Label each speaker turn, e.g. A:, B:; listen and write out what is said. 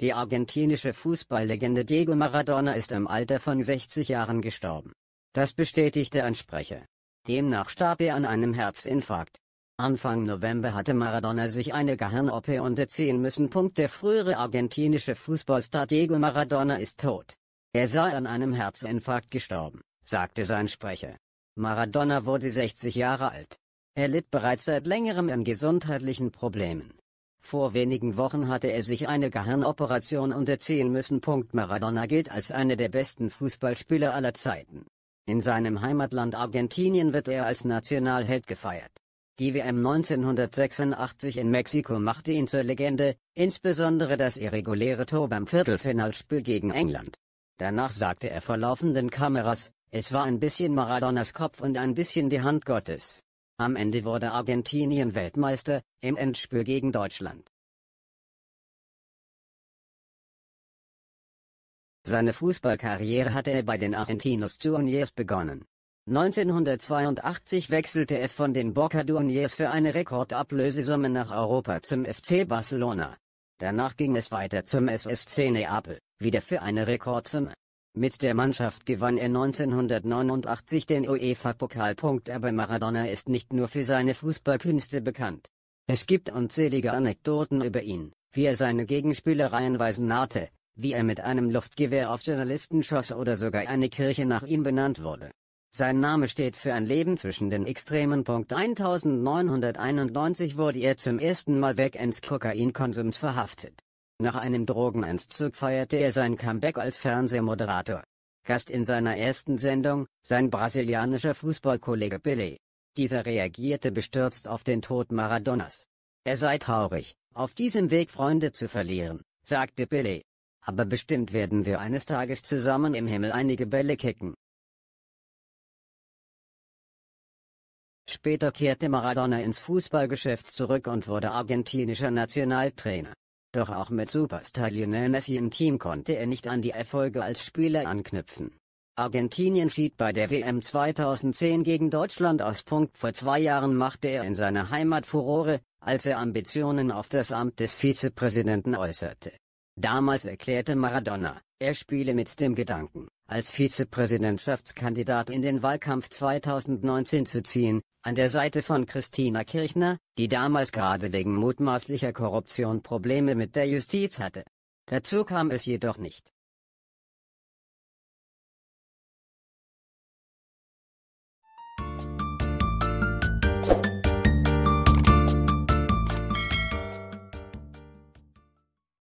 A: Die argentinische Fußballlegende Diego Maradona ist im Alter von 60 Jahren gestorben. Das bestätigte ein Sprecher. Demnach starb er an einem Herzinfarkt. Anfang November hatte Maradona sich eine Gehirn-OP unterziehen müssen. Der frühere argentinische Fußballstar Diego Maradona ist tot. Er sei an einem Herzinfarkt gestorben, sagte sein Sprecher. Maradona wurde 60 Jahre alt. Er litt bereits seit längerem an gesundheitlichen Problemen. Vor wenigen Wochen hatte er sich eine Gehirnoperation unterziehen müssen. Maradona gilt als einer der besten Fußballspieler aller Zeiten. In seinem Heimatland Argentinien wird er als Nationalheld gefeiert. Die WM 1986 in Mexiko machte ihn zur Legende, insbesondere das irreguläre Tor beim Viertelfinalspiel gegen England. Danach sagte er vor laufenden Kameras, es war ein bisschen Maradonas Kopf und ein bisschen die Hand Gottes. Am Ende wurde Argentinien Weltmeister, im Endspiel gegen Deutschland. Seine Fußballkarriere hatte er bei den Argentinos Juniors begonnen. 1982 wechselte er von den Boca Juniors für eine Rekordablösesumme nach Europa zum FC Barcelona. Danach ging es weiter zum SSC Neapel, wieder für eine Rekordsumme. Mit der Mannschaft gewann er 1989 den UEFA-Pokal. Aber Maradona ist nicht nur für seine Fußballkünste bekannt. Es gibt unzählige Anekdoten über ihn, wie er seine Gegenspieler reihenweise nahte, wie er mit einem Luftgewehr auf Journalisten schoss oder sogar eine Kirche nach ihm benannt wurde. Sein Name steht für ein Leben zwischen den Extremen. 1991 wurde er zum ersten Mal weg ins Kokainkonsums verhaftet. Nach einem Drogenentzug feierte er sein Comeback als Fernsehmoderator. Gast in seiner ersten Sendung, sein brasilianischer Fußballkollege Billy. Dieser reagierte bestürzt auf den Tod Maradonas. Er sei traurig, auf diesem Weg Freunde zu verlieren, sagte Billy. Aber bestimmt werden wir eines Tages zusammen im Himmel einige Bälle kicken. Später kehrte Maradona ins Fußballgeschäft zurück und wurde argentinischer Nationaltrainer. Doch auch mit Superstar Lionel Messi im Team konnte er nicht an die Erfolge als Spieler anknüpfen. Argentinien schied bei der WM 2010 gegen Deutschland aus. Vor zwei Jahren machte er in seiner Heimat Furore, als er Ambitionen auf das Amt des Vizepräsidenten äußerte. Damals erklärte Maradona, er spiele mit dem Gedanken, als Vizepräsidentschaftskandidat in den Wahlkampf 2019 zu ziehen, an der Seite von Christina Kirchner, die damals gerade wegen mutmaßlicher Korruption Probleme mit der Justiz hatte. Dazu kam es jedoch nicht